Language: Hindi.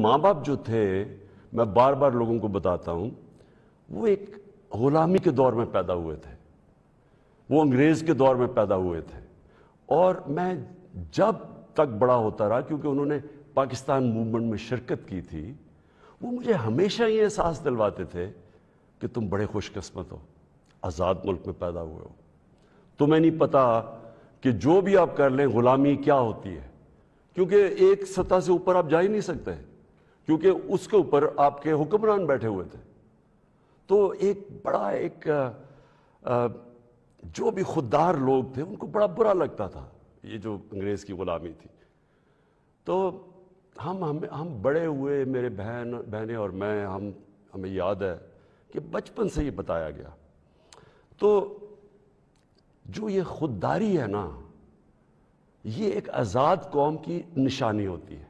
माँ बाप जो थे मैं बार बार लोगों को बताता हूँ वो एक गुलामी के दौर में पैदा हुए थे वो अंग्रेज़ के दौर में पैदा हुए थे और मैं जब तक बड़ा होता रहा क्योंकि उन्होंने पाकिस्तान मूवमेंट में शिरकत की थी वो मुझे हमेशा ये एहसास दिलवाते थे कि तुम बड़े खुशकस्मत हो आज़ाद मुल्क में पैदा हुए हो तुम्हें नहीं पता कि जो भी आप कर लें गुलामी क्या होती है क्योंकि एक सतह से ऊपर आप जा ही नहीं सकते क्योंकि उसके ऊपर आपके हुक्मरान बैठे हुए थे तो एक बड़ा एक जो भी खुददार लोग थे उनको बड़ा बुरा लगता था ये जो अंग्रेज़ की ग़ुलामी थी तो हम हम हम बड़े हुए मेरे बहन बहनें और मैं हम हमें याद है कि बचपन से ही बताया गया तो जो ये खुददारी है ना ये एक आज़ाद कौम की निशानी होती है